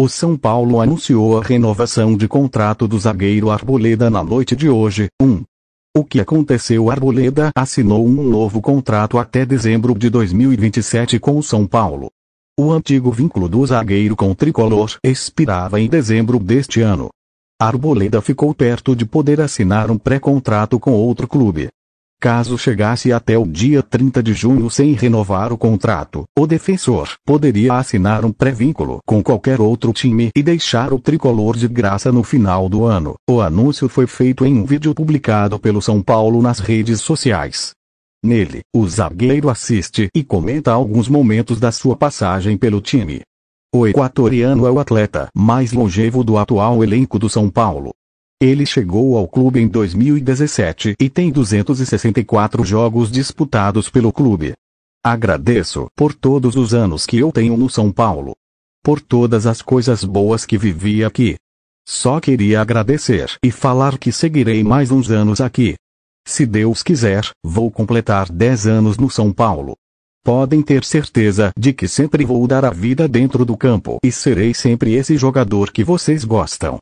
O São Paulo anunciou a renovação de contrato do zagueiro Arboleda na noite de hoje. 1. Um. O que aconteceu? Arboleda assinou um novo contrato até dezembro de 2027 com o São Paulo. O antigo vínculo do zagueiro com o tricolor expirava em dezembro deste ano. Arboleda ficou perto de poder assinar um pré-contrato com outro clube, Caso chegasse até o dia 30 de junho sem renovar o contrato, o defensor poderia assinar um pré-vínculo com qualquer outro time e deixar o tricolor de graça no final do ano. O anúncio foi feito em um vídeo publicado pelo São Paulo nas redes sociais. Nele, o zagueiro assiste e comenta alguns momentos da sua passagem pelo time. O equatoriano é o atleta mais longevo do atual elenco do São Paulo, ele chegou ao clube em 2017 e tem 264 jogos disputados pelo clube. Agradeço por todos os anos que eu tenho no São Paulo. Por todas as coisas boas que vivi aqui. Só queria agradecer e falar que seguirei mais uns anos aqui. Se Deus quiser, vou completar 10 anos no São Paulo. Podem ter certeza de que sempre vou dar a vida dentro do campo e serei sempre esse jogador que vocês gostam.